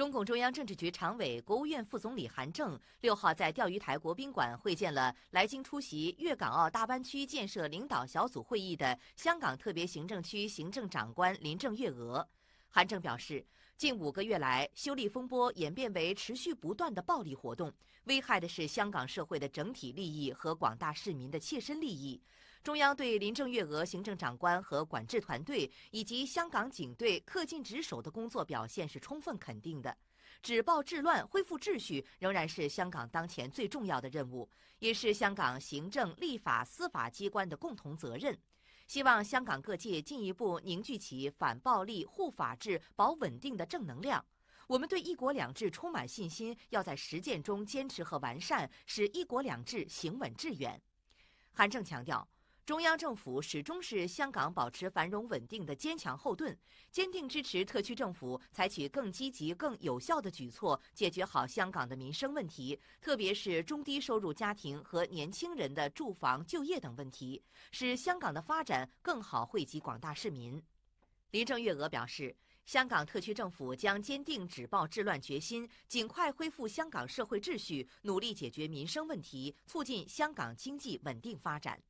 中共中央政治局常委、国务院副总理韩正六号在钓鱼台国宾馆会见了来京出席粤港澳大湾区建设领导小组会议的香港特别行政区行政长官林郑月娥。韩正表示，近五个月来，修例风波演变为持续不断的暴力活动，危害的是香港社会的整体利益和广大市民的切身利益。中央对林郑月娥行政长官和管制团队以及香港警队恪尽职守的工作表现是充分肯定的。止暴制乱、恢复秩序，仍然是香港当前最重要的任务，也是香港行政、立法、司法机关的共同责任。希望香港各界进一步凝聚起反暴力、护法治、保稳定的正能量。我们对“一国两制”充满信心，要在实践中坚持和完善，使“一国两制”行稳致远。韩正强调。中央政府始终是香港保持繁荣稳定的坚强后盾，坚定支持特区政府采取更积极、更有效的举措，解决好香港的民生问题，特别是中低收入家庭和年轻人的住房、就业等问题，使香港的发展更好惠及广大市民。林郑月娥表示，香港特区政府将坚定止暴制乱决心，尽快恢复香港社会秩序，努力解决民生问题，促进香港经济稳定发展。